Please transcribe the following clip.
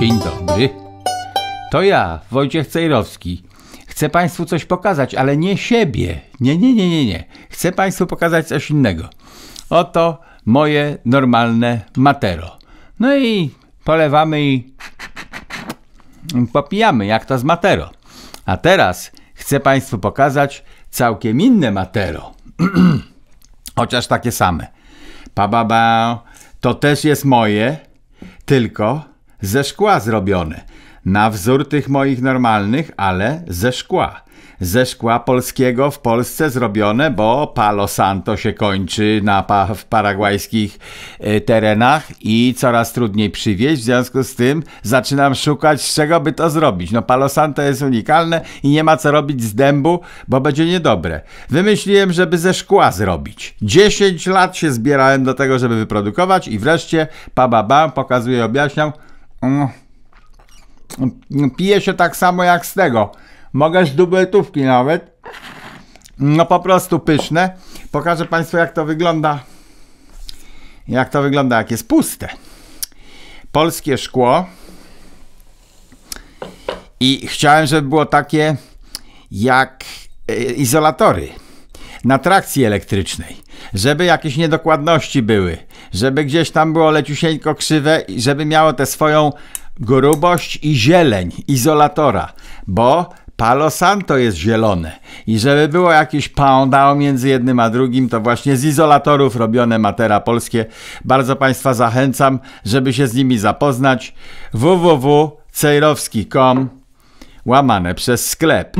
Dzień dobry. To ja, Wojciech Cejrowski. Chcę Państwu coś pokazać, ale nie siebie. Nie, nie, nie, nie, nie. Chcę Państwu pokazać coś innego. Oto moje normalne matero. No i polewamy i popijamy, jak to z matero. A teraz chcę Państwu pokazać całkiem inne matero. Chociaż takie same. Pa, ba, ba. To też jest moje, tylko ze szkła zrobione. Na wzór tych moich normalnych, ale ze szkła. Ze szkła polskiego w Polsce zrobione, bo Palo Santo się kończy na pa w paragwajskich e, terenach i coraz trudniej przywieźć. W związku z tym zaczynam szukać, z czego by to zrobić. No, Palo Santo jest unikalne i nie ma co robić z dębu, bo będzie niedobre. Wymyśliłem, żeby ze szkła zrobić. 10 lat się zbierałem do tego, żeby wyprodukować, i wreszcie, pa, ba, bam, pokazuję, objaśniam no. No, pije się tak samo jak z tego. Mogę z dubletówki nawet. No po prostu pyszne. Pokażę Państwu jak to wygląda. Jak to wygląda, jak jest puste. Polskie szkło. I chciałem, żeby było takie jak e, izolatory na trakcji elektrycznej, żeby jakieś niedokładności były, żeby gdzieś tam było leciusieńko krzywe i żeby miało tę swoją grubość i zieleń izolatora, bo Palo Santo jest zielone i żeby było jakieś poundał między jednym a drugim, to właśnie z izolatorów robione matera polskie. Bardzo Państwa zachęcam, żeby się z nimi zapoznać. www.cejrowski.com łamane przez sklep.